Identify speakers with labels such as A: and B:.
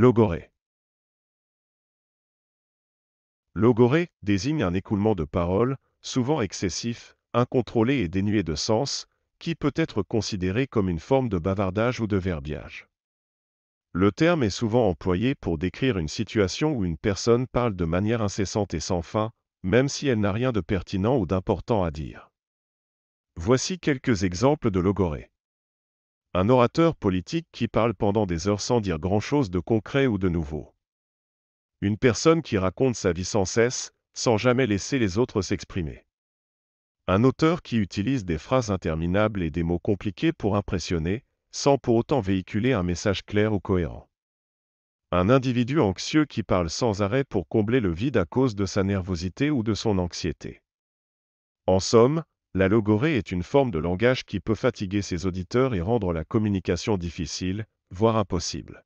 A: Logorée. Logorée
B: désigne un écoulement de paroles, souvent excessif, incontrôlé et dénué de sens, qui peut être considéré comme une forme de bavardage ou de verbiage. Le terme est souvent employé pour décrire une situation où une personne parle de manière incessante et sans fin, même si elle n'a rien de pertinent ou d'important à dire. Voici quelques exemples de logorée un orateur politique qui parle pendant des heures sans dire grand-chose de concret ou de nouveau. Une personne qui raconte sa vie sans cesse, sans jamais laisser les autres s'exprimer. Un auteur qui utilise des phrases interminables et des mots compliqués pour impressionner, sans pour autant véhiculer un message clair ou cohérent. Un individu anxieux qui parle sans arrêt pour combler le vide à cause de sa nervosité ou de son anxiété. En somme, la logorée est une forme de langage qui peut fatiguer ses auditeurs et rendre la communication difficile, voire impossible.